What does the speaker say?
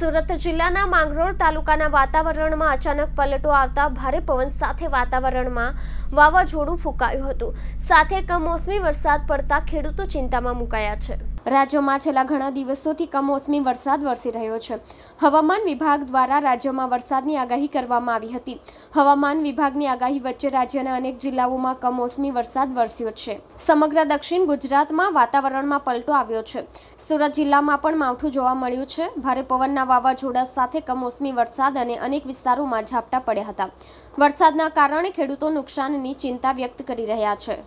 સુરત જિલ્લાના માંગરોળ તાલુકાના વાતાવરણમાં અચાનક પલટો આવતા ભારે પવન સાથે વાતાવરણમાં વાવાઝોડું ફૂંકાયું હતું સાથે કમોસમી વરસાદ પડતા ખેડૂતો ચિંતામાં મુકાયા છે રાજ્યમાં છેલ્લા ઘણા દિવસોથી કમોસમી વરસાદ વરસી રહ્યો છે હવામાન વિભાગ દ્વારા રાજ્યમાં વરસાદની આગાહી કરવામાં આવી હતી હવામાન વિભાગની આગાહી વચ્ચે રાજ્યના અનેક જિલ્લાઓમાં કમોસમી વરસાદ વરસ્યો છે સમગ્ર દક્ષિણ ગુજરાતમાં વાતાવરણમાં પલટો આવ્યો છે સુરત જિલ્લામાં પણ માવઠું જોવા મળ્યું છે ભારે પવનના વાવાઝોડા સાથે કમોસમી વરસાદ અને અનેક વિસ્તારોમાં ઝાપટા પડ્યા હતા વરસાદના કારણે ખેડૂતો નુકસાનની ચિંતા વ્યક્ત કરી રહ્યા છે